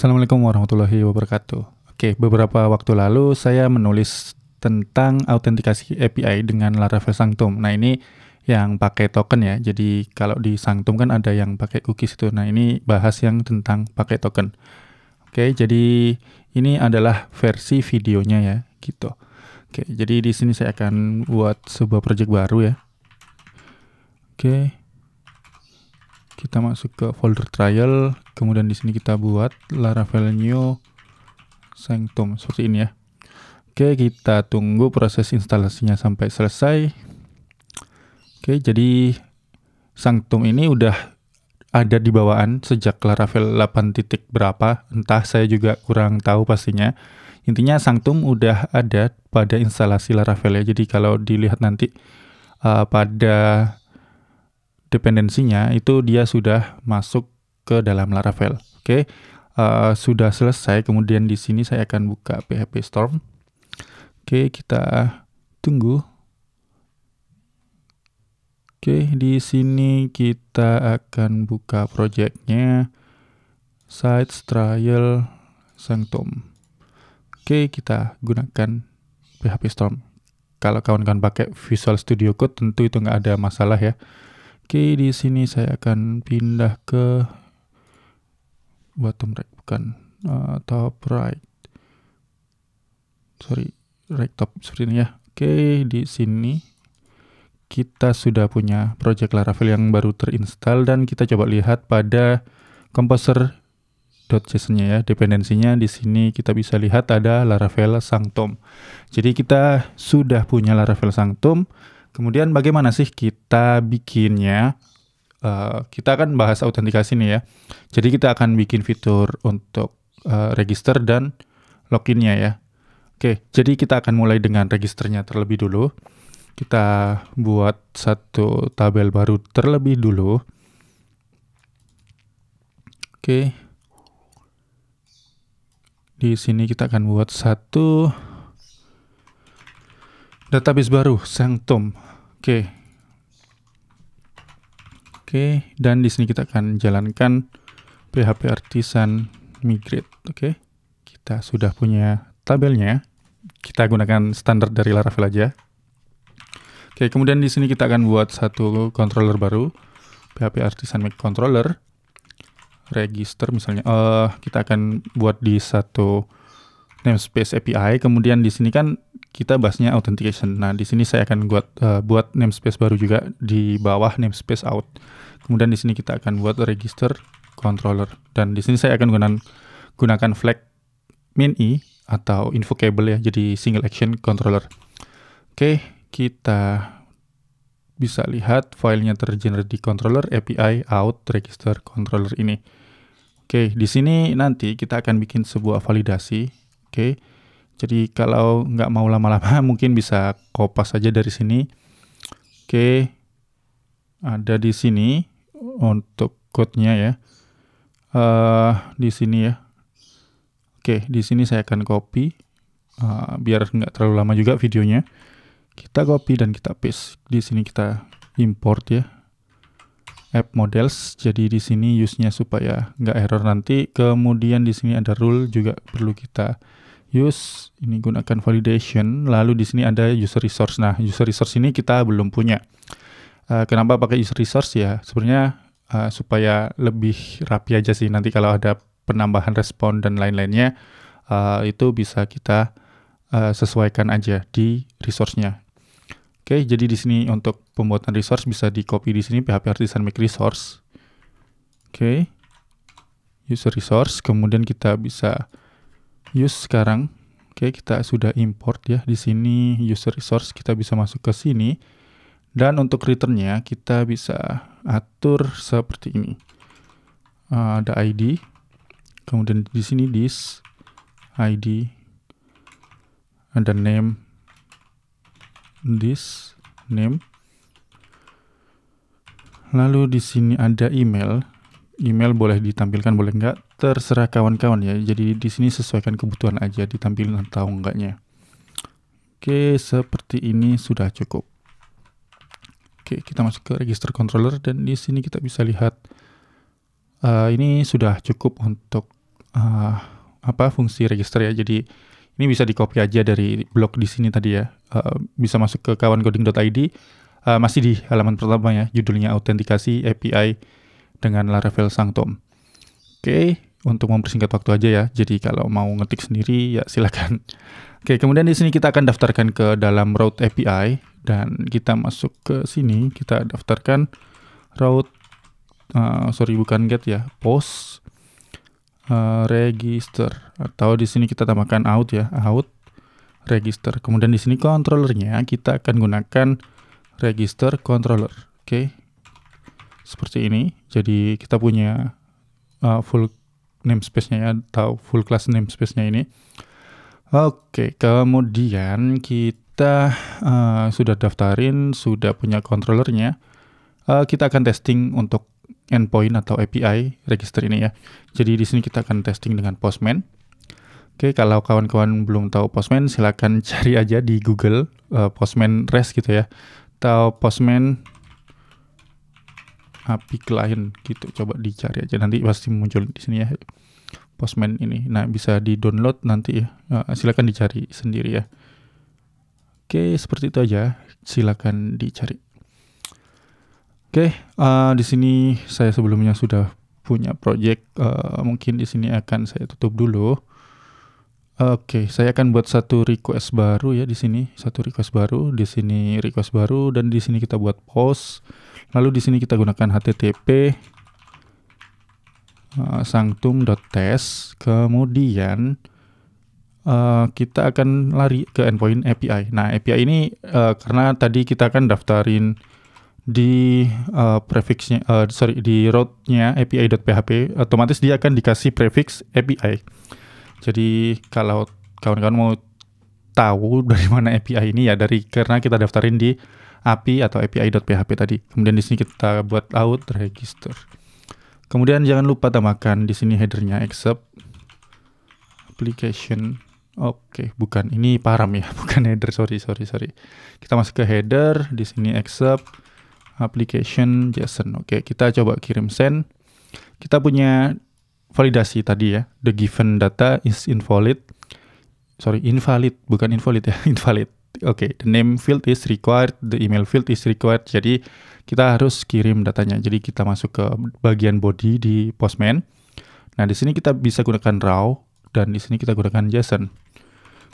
Assalamualaikum warahmatullahi wabarakatuh. Oke, beberapa waktu lalu saya menulis tentang autentikasi API dengan Laravel Sanctum. Nah, ini yang pakai token ya. Jadi kalau di Sanctum kan ada yang pakai cookies itu. Nah, ini bahas yang tentang pakai token. Oke, jadi ini adalah versi videonya ya, gitu. Oke, jadi di sini saya akan buat sebuah project baru ya. Oke kita masuk ke folder trial kemudian di sini kita buat laravel new sanctum seperti ini ya oke kita tunggu proses instalasinya sampai selesai oke jadi sanctum ini udah ada di bawaan sejak laravel 8 titik berapa entah saya juga kurang tahu pastinya intinya sanctum udah ada pada instalasi laravel ya jadi kalau dilihat nanti uh, pada dependensinya itu dia sudah masuk ke dalam Laravel. Oke, okay? uh, eh, sudah selesai. Kemudian di sini saya akan buka PHP Storm. Oke, okay, kita tunggu. Oke, okay, di sini kita akan buka projectnya Sites Trial Sanctum. Oke, kita gunakan PHP Storm. Kalau kawan-kawan pakai Visual Studio Code tentu itu nggak ada masalah ya. Oke, di sini saya akan pindah ke bottom right bukan uh, top right. Sorry, right top seperti ini ya. Oke, di sini kita sudah punya project Laravel yang baru terinstall dan kita coba lihat pada composer .json-nya ya. Dependensinya di sini kita bisa lihat ada Laravel Sanctum. Jadi kita sudah punya Laravel Sanctum Kemudian bagaimana sih kita bikinnya? Uh, kita akan bahas autentikasi nih ya. Jadi kita akan bikin fitur untuk uh, register dan loginnya ya. Oke, jadi kita akan mulai dengan registernya terlebih dulu. Kita buat satu tabel baru terlebih dulu. Oke. Di sini kita akan buat satu database baru Sanctum. Oke. Oke, dan di sini kita akan jalankan PHP artisan migrate, oke. Kita sudah punya tabelnya. Kita gunakan standar dari Laravel aja. Oke, kemudian di sini kita akan buat satu controller baru, PHP artisan make controller. Register misalnya uh, kita akan buat di satu namespace API, kemudian di sini kan kita bahasnya authentication. Nah, di sini saya akan buat uh, buat namespace baru juga di bawah namespace out. Kemudian di sini kita akan buat register controller dan di sini saya akan gunakan gunakan flag main i atau invocable ya, jadi single action controller. Oke, kita bisa lihat filenya tergenerate di controller API out register controller ini. Oke, di sini nanti kita akan bikin sebuah validasi. Oke. Jadi kalau nggak mau lama-lama mungkin bisa kopas saja dari sini. Oke, ada di sini untuk code-nya ya. Uh, di sini ya. Oke, di sini saya akan copy uh, biar nggak terlalu lama juga videonya. Kita copy dan kita paste. Di sini kita import ya app models. Jadi di sini use-nya supaya nggak error nanti. Kemudian di sini ada rule juga perlu kita use ini gunakan validation lalu di sini ada user resource nah user resource ini kita belum punya uh, kenapa pakai user resource ya sebenarnya uh, supaya lebih rapi aja sih nanti kalau ada penambahan respon dan lain-lainnya uh, itu bisa kita uh, sesuaikan aja di resource-nya oke okay, jadi di sini untuk pembuatan resource bisa di copy di sini PHP Artisan Make Resource oke okay. user resource kemudian kita bisa use sekarang. Oke, kita sudah import ya. Di sini user resource kita bisa masuk ke sini. Dan untuk returnnya kita bisa atur seperti ini. Uh, ada ID, kemudian di sini this ID, ada name, this name. Lalu di sini ada email email boleh ditampilkan boleh enggak terserah kawan-kawan ya. Jadi di sini sesuaikan kebutuhan aja ditampilkan atau enggaknya. Oke, seperti ini sudah cukup. Oke, kita masuk ke register controller dan di sini kita bisa lihat uh, ini sudah cukup untuk uh, apa fungsi register ya. Jadi ini bisa di copy aja dari blog di sini tadi ya. Uh, bisa masuk ke kawancoding.id uh, masih di halaman pertama ya. Judulnya autentikasi API dengan Laravel Sanctum. Oke, untuk mempersingkat waktu aja ya. Jadi kalau mau ngetik sendiri ya silakan. Oke, kemudian di sini kita akan daftarkan ke dalam Route API dan kita masuk ke sini, kita daftarkan Route uh, sorry bukan get ya, post eh, register atau di sini kita tambahkan out ya, out register. Kemudian di sini controllernya kita akan gunakan register controller. Oke. Okay seperti ini. Jadi kita punya uh, full namespace-nya ya, atau full class namespace-nya ini. Oke, okay, kemudian kita uh, sudah daftarin, sudah punya controllernya. Uh, kita akan testing untuk endpoint atau API register ini ya. Jadi di sini kita akan testing dengan Postman. Oke, kalau kawan-kawan belum tahu Postman, silakan cari aja di Google uh, Postman REST gitu ya. Atau Postman HP klien gitu. Coba dicari aja nanti pasti muncul di sini ya. Postman ini. Nah, bisa di-download nanti ya. Nah, silakan dicari sendiri ya. Oke, seperti itu aja. Silakan dicari. Oke, uh, di sini saya sebelumnya sudah punya project uh, mungkin di sini akan saya tutup dulu. Oke, saya akan buat satu request baru ya di sini, satu request baru, di sini request baru dan di sini kita buat post. Lalu di sini kita gunakan http uh, eh, sanctum.test. Kemudian uh, kita akan lari ke endpoint API. Nah, API ini uh, karena tadi kita akan daftarin di uh, prefixnya uh, sorry di route-nya api.php otomatis dia akan dikasih prefix API. Jadi kalau kawan-kawan mau tahu dari mana API ini ya dari karena kita daftarin di API atau API.php tadi. Kemudian di sini kita buat out register. Kemudian jangan lupa tambahkan di sini headernya except application. Oke, okay, bukan ini param ya, bukan header. Sorry, sorry, sorry. Kita masuk ke header di sini except application JSON. Oke, okay, kita coba kirim send. Kita punya validasi tadi ya. The given data is invalid. Sorry, invalid, bukan invalid ya, invalid. Oke, okay, the name field is required, the email field is required. Jadi kita harus kirim datanya. Jadi kita masuk ke bagian body di Postman. Nah, di sini kita bisa gunakan raw dan di sini kita gunakan JSON.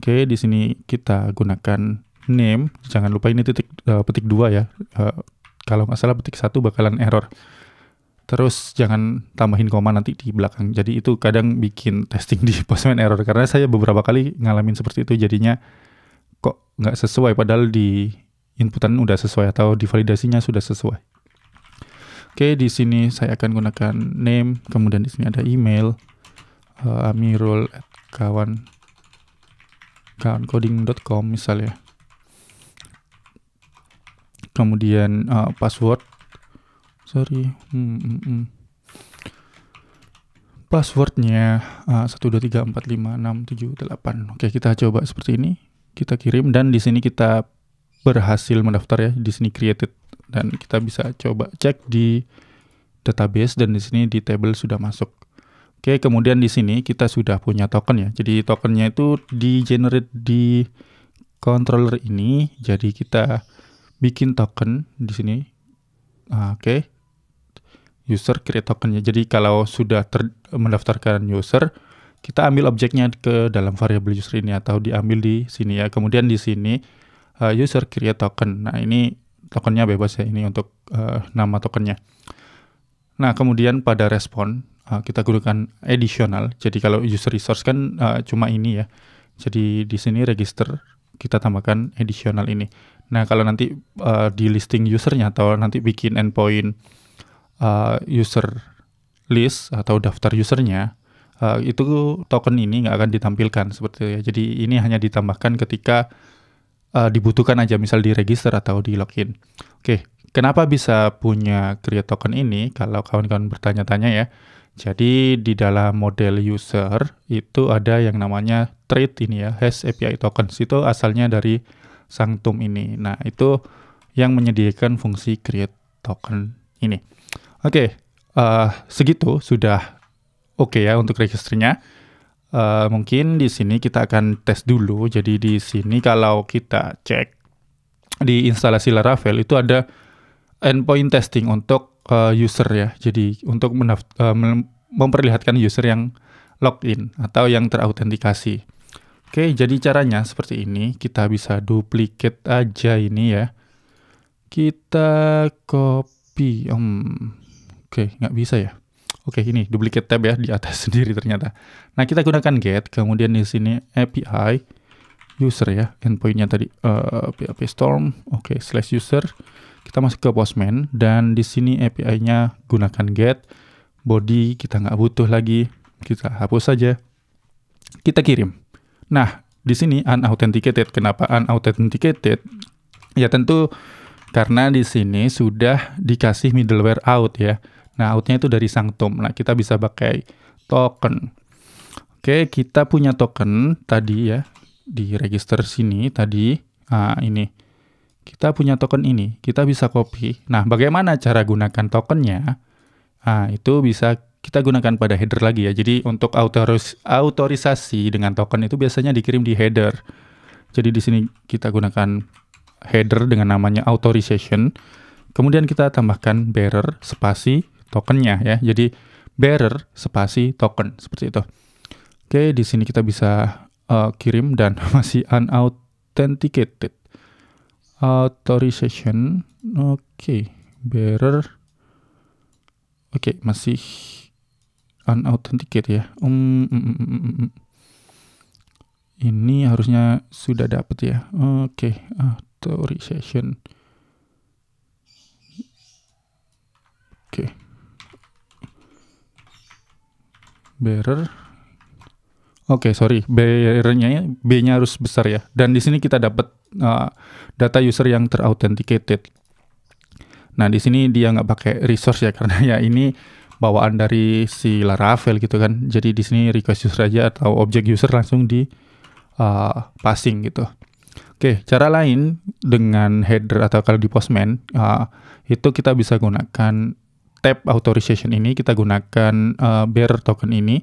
Oke, okay, di sini kita gunakan name. Jangan lupa ini titik uh, petik dua ya. Uh, kalau nggak salah petik satu bakalan error. Terus jangan tambahin koma nanti di belakang. Jadi itu kadang bikin testing di postman error karena saya beberapa kali ngalamin seperti itu jadinya kok nggak sesuai padahal di inputan udah sesuai atau di validasinya sudah sesuai. Oke, di sini saya akan gunakan name, kemudian di sini ada email uh, amirul kawan kawancoding.com misalnya. Kemudian uh, password Sorry. Hmm, hmm, hmm. Passwordnya ah, tujuh delapan. Oke, kita coba seperti ini. Kita kirim dan di sini kita berhasil mendaftar ya. Di sini created dan kita bisa coba cek di database dan di sini di table sudah masuk. Oke, kemudian di sini kita sudah punya token ya. Jadi tokennya itu di generate di controller ini. Jadi kita bikin token di sini. Ah, oke user create tokennya. Jadi kalau sudah ter, mendaftarkan user, kita ambil objeknya ke dalam variabel user ini atau diambil di sini ya. Kemudian di sini uh, user create token. Nah ini tokennya bebas ya. Ini untuk uh, nama tokennya. Nah kemudian pada respon uh, kita gunakan additional. Jadi kalau user resource kan uh, cuma ini ya. Jadi di sini register kita tambahkan additional ini. Nah kalau nanti uh, di listing usernya atau nanti bikin endpoint uh, user list atau daftar usernya uh, itu token ini nggak akan ditampilkan seperti ya. Jadi ini hanya ditambahkan ketika uh, dibutuhkan aja misal di register atau di login. Oke, kenapa bisa punya create token ini? Kalau kawan-kawan bertanya-tanya ya. Jadi di dalam model user itu ada yang namanya trade ini ya, hash API tokens itu asalnya dari Sanctum ini. Nah, itu yang menyediakan fungsi create token ini. Oke, okay, uh, eh, segitu sudah oke okay ya untuk registernya. Uh, mungkin di sini kita akan tes dulu. Jadi di sini kalau kita cek di instalasi Laravel itu ada endpoint testing untuk uh, user ya. Jadi untuk uh, memperlihatkan user yang login atau yang terautentikasi. Oke, jadi caranya seperti ini. Kita bisa duplicate aja ini ya. Kita copy. Hmm, Oke, nggak bisa ya. Oke, ini duplicate tab ya di atas sendiri ternyata. Nah, kita gunakan get, kemudian di sini API user ya, endpointnya tadi uh, eh, API Storm, oke okay, slash user. Kita masuk ke Postman dan di sini API-nya gunakan get, body kita nggak butuh lagi, kita hapus saja. Kita kirim. Nah, di sini unauthenticated. Kenapa unauthenticated? Ya tentu karena di sini sudah dikasih middleware out ya. Nah, outnya itu dari Sanctum. Nah, kita bisa pakai token. Oke, kita punya token tadi ya di register sini tadi. Nah, ini. Kita punya token ini. Kita bisa copy. Nah, bagaimana cara gunakan tokennya? Nah, itu bisa kita gunakan pada header lagi ya. Jadi untuk autoris autorisasi dengan token itu biasanya dikirim di header. Jadi di sini kita gunakan header dengan namanya authorization. Kemudian kita tambahkan bearer spasi tokennya ya. Jadi bearer spasi token seperti itu. Oke, di sini kita bisa uh, kirim dan masih unauthenticated authorization. Oke, okay. bearer. Oke, okay, masih unauthenticated ya. Um, um, um, um, um. um. Ini harusnya sudah dapat ya. Oke, okay. authorization. Oke. Okay. bearer Oke, okay, sorry. bearernya B-nya harus besar ya. Dan di sini kita dapat uh, data user yang terauthenticated. Nah, di sini dia nggak pakai resource ya karena ya ini bawaan dari si Laravel gitu kan. Jadi di sini request user aja atau objek user langsung di uh, passing gitu. Oke, okay, cara lain dengan header atau kalau di Postman uh, itu kita bisa gunakan tab authorization ini kita gunakan uh, eh, bearer token ini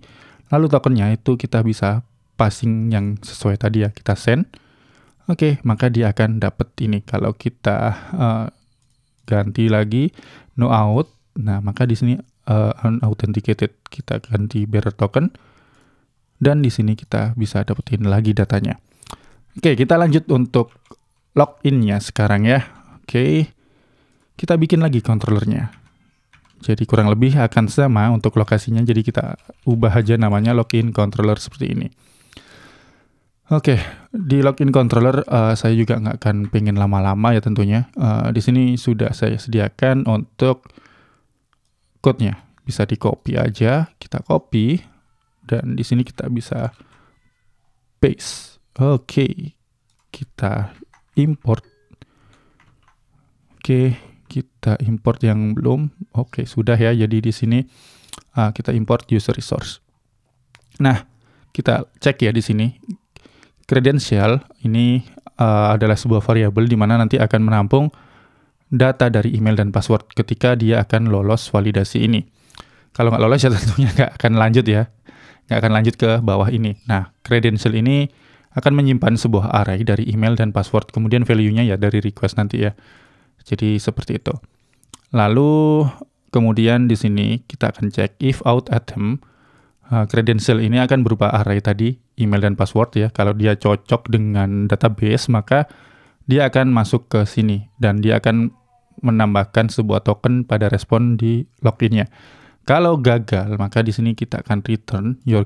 lalu tokennya itu kita bisa passing yang sesuai tadi ya kita send oke okay, maka dia akan dapat ini kalau kita uh, ganti lagi no out nah maka di sini uh, unauthenticated kita ganti bear token dan di sini kita bisa dapetin lagi datanya oke okay, kita lanjut untuk loginnya sekarang ya oke okay. kita bikin lagi controllernya jadi kurang lebih akan sama untuk lokasinya. Jadi kita ubah aja namanya login controller seperti ini. Oke, okay, di login controller uh, saya juga nggak akan pengen lama-lama ya tentunya. Uh, di sini sudah saya sediakan untuk code-nya. Bisa di copy aja, kita copy dan di sini kita bisa paste. Oke, okay, kita import. Oke, okay kita import yang belum oke okay, sudah ya jadi di sini uh, kita import user resource nah kita cek ya di sini credential ini uh, adalah sebuah variabel di mana nanti akan menampung data dari email dan password ketika dia akan lolos validasi ini kalau nggak lolos ya tentunya nggak akan lanjut ya nggak akan lanjut ke bawah ini nah credential ini akan menyimpan sebuah array dari email dan password kemudian value-nya ya dari request nanti ya jadi seperti itu. Lalu kemudian di sini kita akan cek if out item eh, credential ini akan berupa array tadi email dan password ya. Kalau dia cocok dengan database maka dia akan masuk ke sini dan dia akan menambahkan sebuah token pada respon di loginnya. Kalau gagal, maka di sini kita akan return your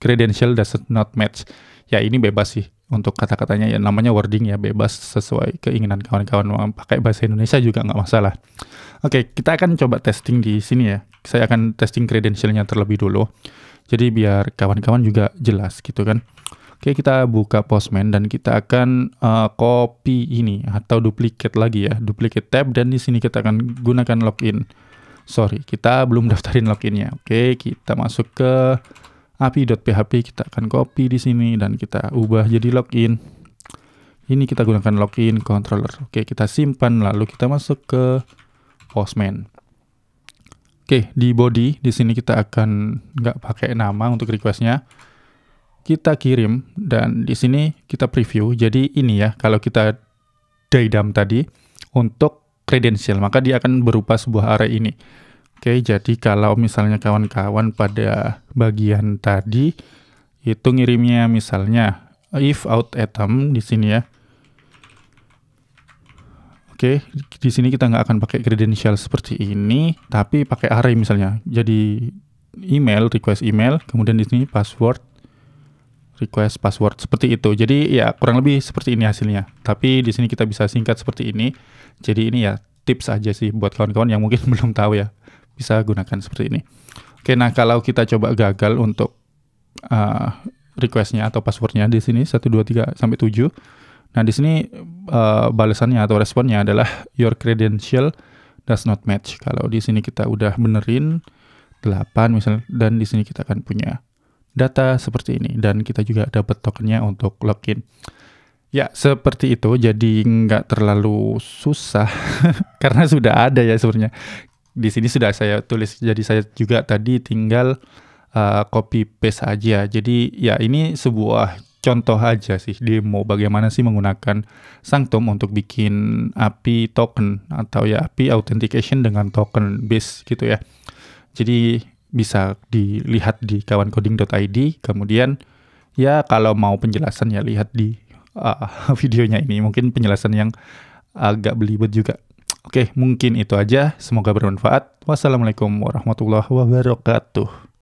credential does not match. Ya ini bebas sih untuk kata-katanya ya namanya wording ya bebas sesuai keinginan kawan-kawan pakai bahasa Indonesia juga nggak masalah. Oke, kita akan coba testing di sini ya. Saya akan testing credentialnya terlebih dulu. Jadi biar kawan-kawan juga jelas gitu kan. Oke, kita buka Postman dan kita akan uh, copy ini atau duplicate lagi ya, duplicate tab dan di sini kita akan gunakan login sorry kita belum daftarin loginnya oke kita masuk ke api.php kita akan copy di sini dan kita ubah jadi login ini kita gunakan login controller oke kita simpan lalu kita masuk ke postman oke di body di sini kita akan nggak pakai nama untuk requestnya kita kirim dan di sini kita preview jadi ini ya kalau kita daydam tadi untuk kredensial, maka dia akan berupa sebuah array ini. Oke, jadi kalau misalnya kawan-kawan pada bagian tadi itu ngirimnya misalnya if out item di sini ya. Oke, di sini kita nggak akan pakai kredensial seperti ini, tapi pakai array misalnya. Jadi email, request email, kemudian di sini password, request password seperti itu. Jadi ya kurang lebih seperti ini hasilnya. Tapi di sini kita bisa singkat seperti ini. Jadi ini ya tips aja sih buat kawan-kawan yang mungkin belum tahu ya bisa gunakan seperti ini. Oke, nah kalau kita coba gagal untuk uh, requestnya atau passwordnya di sini satu dua tiga sampai tujuh, Nah di sini uh, balasannya atau responnya adalah your credential does not match. Kalau di sini kita udah benerin 8 misalnya dan di sini kita akan punya data seperti ini dan kita juga dapat tokennya untuk login. Ya, seperti itu. Jadi nggak terlalu susah karena sudah ada ya sebenarnya. Di sini sudah saya tulis. Jadi saya juga tadi tinggal uh, copy paste aja. Jadi ya ini sebuah contoh aja sih demo bagaimana sih menggunakan Sanctum untuk bikin API token atau ya API authentication dengan token base gitu ya. Jadi bisa dilihat di kawancoding.id kemudian ya kalau mau penjelasan ya lihat di uh, videonya ini. Mungkin penjelasan yang agak belibet juga. Oke, mungkin itu aja. Semoga bermanfaat. Wassalamualaikum warahmatullahi wabarakatuh.